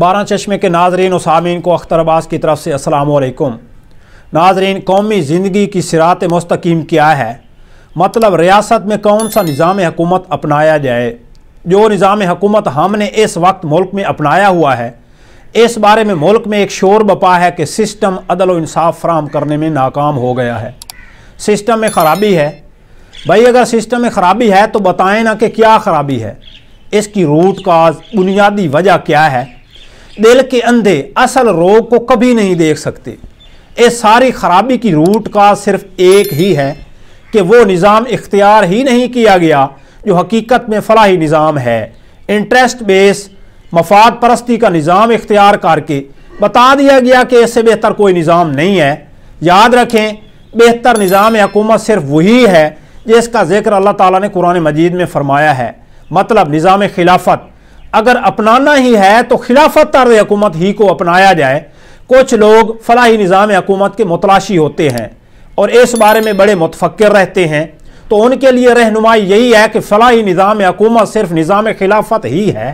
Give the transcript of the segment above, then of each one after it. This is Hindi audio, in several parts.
बारह चश्मे के नाजरीन और सामीन को अख्तर अब्बास की तरफ से असलकुम नाजरीन कौमी ज़िंदगी की सिरात मस्तकीम क्या है मतलब रियासत में कौन सा निज़ाम हकूमत अपनाया जाए जो निज़ाम हकूमत हमने इस वक्त मुल्क में अपनाया हुआ है इस बारे में मुल्क में एक शोर बपा है कि सिस्टम अदल इंसाफ फ्राहम करने में नाकाम हो गया है सिस्टम में ख़राबी है भाई अगर सिस्टम में ख़राबी है तो बताएं ना कि क्या ख़राबी है इसकी रूट काज बुनियादी वजह क्या है दिल के अंधे असल रोग को कभी नहीं देख सकते इस सारी खराबी की रूट का सिर्फ एक ही है कि वो निज़ाम इख्तियार ही नहीं किया गया जो हकीकत में फलाही निज़ाम है इंटरेस्ट बेस मफाद परस्ती का निज़ाम इख्तियार करके बता दिया गया कि इससे बेहतर कोई निज़ाम नहीं है याद रखें बेहतर निज़ाम हकूमत सिर्फ वही है जिसका जिक्र अल्लाह ताला ने कुरान मजीद में फरमाया है मतलब निज़ाम खिलाफत अगर अपनाना ही है तो खिलाफत तर्ज हकूमत ही को अपनाया जाए कुछ लोग फलाही निज़ाम हकूमत के मुतलाशी होते हैं और इस बारे में बड़े मुतफक्र रहते हैं तो उनके लिए रहनुमाई यही है कि फलाही निज़ाम हकूमत सिर्फ निज़ाम खिलाफत ही है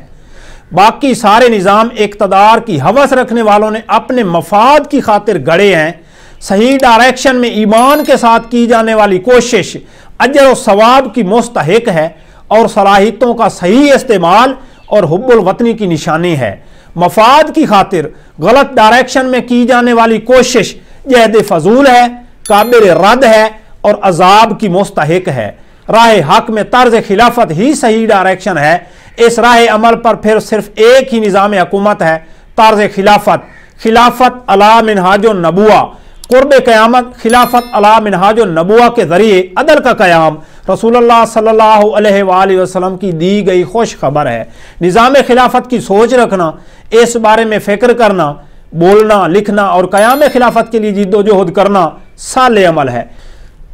बाकी सारे निज़ाम इकतदार की हवस रखने वालों ने अपने मफाद की खातिर गढ़े हैं सही डायरेक्शन में ईमान के साथ की जाने वाली कोशिश अजर व सवाब की मुस्तक है और सलाहितों का सही इस्तेमाल और हब्बुल वतनी की निशानी है मफाद की खातिर गलत डायरेक्शन में की जाने वाली कोशिश जहद फजूल है काबिल रद है और अजाब की मुस्तक है राह हक में तर्ज खिलाफत ही सही डायरेक्शन है इस राह अमल पर फिर सिर्फ एक ही निज़ाम हकूमत है तर्ज खिलाफत खिलाफत अला मिनहाज नबुआ कुर्ब क़्यामत खिलाफत अला मिनहाज नबुआ के ज़रिए अदल का क़्याम रसूलुल्लाह सल्लल्लाहु अलैहि वसल्लम की दी गई खुश खबर है निज़ाम खिलाफत की सोच रखना इस बारे में फ़िक्र करना बोलना लिखना और क़याम खिलाफत के लिए जिदोजहद करना साल अमल है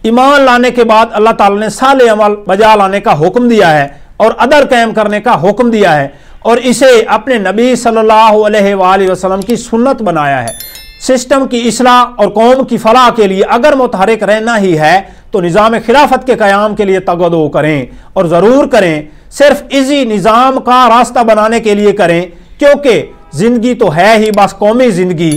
ईमान लाने के बाद अल्लाह ताला ने साल अमल बजा लाने का हुक्म दिया है और अदर कायम करने का हुक्म दिया है और इसे अपने नबी सल्ला वसलम की सुन्नत बनाया है सिस्टम की असलाह और कौम की फलाह के लिए अगर मुतहरक रहना ही है तो निज़ाम खिलाफत के क़्याम के लिए तगदो करें और ज़रूर करें सिर्फ इसी निज़ाम का रास्ता बनाने के लिए करें क्योंकि ज़िंदगी तो है ही बस कौमी ज़िंदगी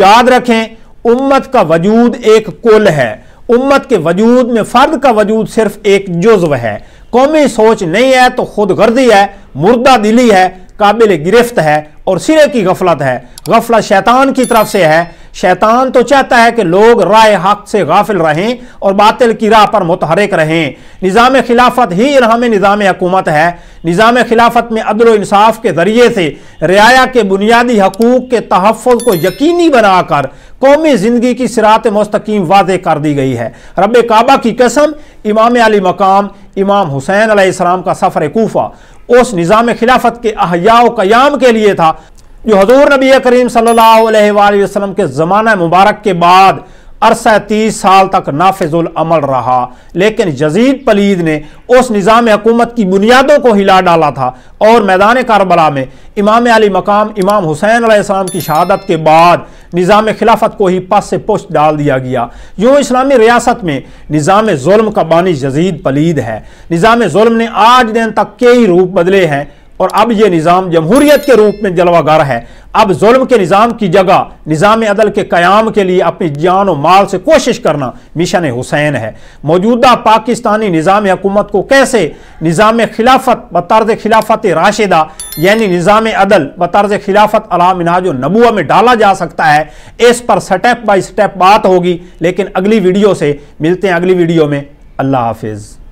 याद रखें उम्मत का वजूद एक कुल है उम्मत के वजूद में फ़र्द का वजूद सिर्फ एक जुज्व है कौमी सोच नहीं है तो खुद गर्दी है मुर्दा दिली है काबिल गिरफ्त है और सिरे की गफलत है गफलत शैतान की तरफ से है शैतान तो चाहता है कि लोग राय हक से गाफिल रहें और बातिल की राह पर मुतहरक रहें निज़ाम खिलाफत ही हमें निज़ाम हकूमत है निज़ाम खिलाफत में अदल इंसाफ के ज़रिए से रियाया के बुनियादी हकूक़ के तहफ़ को यकीनी बनाकर कौमी ज़िंदगी की सिरात मस्तकीम वादे कर दी गई है रब काबा की कसम इमाम अली मकाम इमाम हुसैन आसमाम का सफ़र कोफ़ा उस निज़ाम खिलाफत के अहिया क़याम के लिए था जो हजूर नबी करीम सल्लाम के ज़माना मुबारक के बाद अरसा तीस साल तक नाफिजुल अमल रहा लेकिन जजीद पलीद ने उस निज़ाम हकूमत की बुनियादों को हिला डाला था और मैदान कारबला में इमाम अली मकाम इमाम हुसैन आसमाम की शहादत के बाद निज़ाम खिलाफत को ही पस से पुष्ट डाल दिया गया यूँ इस्लामी रियासत में निज़ाम जुल्म का बानी जजीद पलीद है निज़ाम जुल्म ने आज दिन तक कई रूप बदले हैं और अब यह निज़ाम जमहूरियत के रूप में जलवागार है अब जुल्म के निज़ाम की जगह निज़ाम अदल के क्याम के लिए अपनी जान और माल से कोशिश करना मिशन हुसैन है मौजूदा पाकिस्तानी निज़ाम हुकूमत को कैसे निज़ाम खिलाफत बतर्ज खिलाफत राशिदा यानी निज़ाम अदल बतर्ज खिलाफत खिलाफत अलामिनाज नबुआ में डाला जा सकता है इस पर स्टेप बाई स्टेप बात होगी लेकिन अगली वीडियो से मिलते हैं अगली वीडियो में अल्लाह हाफिज़